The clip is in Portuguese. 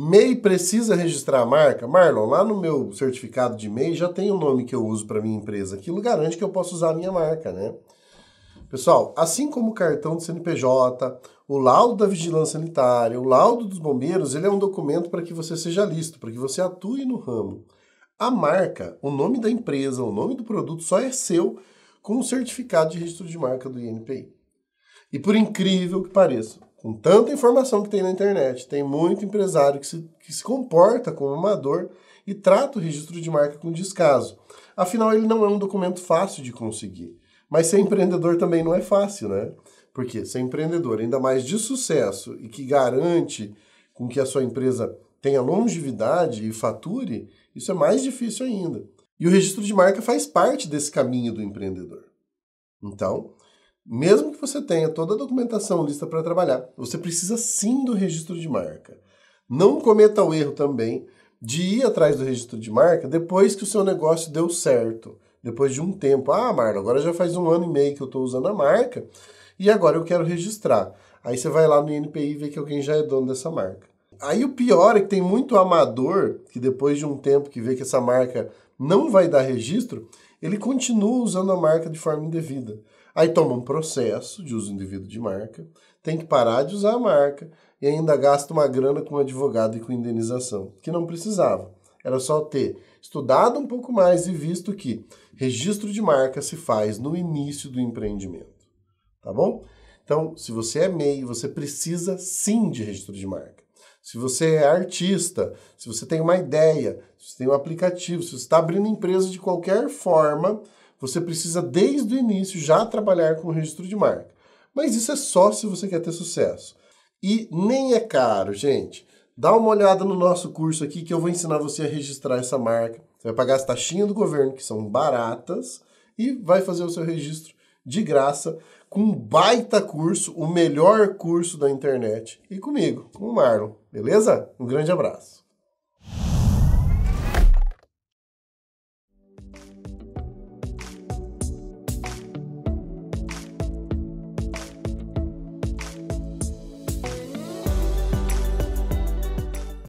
MEI precisa registrar a marca? Marlon, lá no meu certificado de MEI já tem o um nome que eu uso para minha empresa. Aquilo garante que eu posso usar a minha marca, né? Pessoal, assim como o cartão do CNPJ, o laudo da vigilância sanitária, o laudo dos bombeiros, ele é um documento para que você seja listo, para que você atue no ramo. A marca, o nome da empresa, o nome do produto só é seu com o certificado de registro de marca do INPI. E por incrível que pareça, com tanta informação que tem na internet, tem muito empresário que se, que se comporta como amador e trata o registro de marca com descaso. Afinal, ele não é um documento fácil de conseguir. Mas ser empreendedor também não é fácil, né? Porque ser empreendedor, ainda mais de sucesso e que garante com que a sua empresa tenha longevidade e fature, isso é mais difícil ainda. E o registro de marca faz parte desse caminho do empreendedor. Então, mesmo que você tenha toda a documentação lista para trabalhar, você precisa sim do registro de marca. Não cometa o erro também de ir atrás do registro de marca depois que o seu negócio deu certo, depois de um tempo. Ah, Marlon, agora já faz um ano e meio que eu estou usando a marca e agora eu quero registrar. Aí você vai lá no INPI e vê que alguém já é dono dessa marca. Aí o pior é que tem muito amador que depois de um tempo que vê que essa marca não vai dar registro, ele continua usando a marca de forma indevida. Aí toma um processo de uso indevido de marca, tem que parar de usar a marca e ainda gasta uma grana com advogado e com indenização, que não precisava. Era só ter estudado um pouco mais e visto que registro de marca se faz no início do empreendimento. Tá bom? Então, se você é MEI, você precisa sim de registro de marca. Se você é artista, se você tem uma ideia, se você tem um aplicativo, se você está abrindo empresa de qualquer forma, você precisa desde o início já trabalhar com o registro de marca. Mas isso é só se você quer ter sucesso. E nem é caro, gente. Dá uma olhada no nosso curso aqui que eu vou ensinar você a registrar essa marca. Você vai pagar as taxinhas do governo, que são baratas, e vai fazer o seu registro de graça com um baita curso, o melhor curso da internet, e comigo, com o Marlon, beleza? Um grande abraço.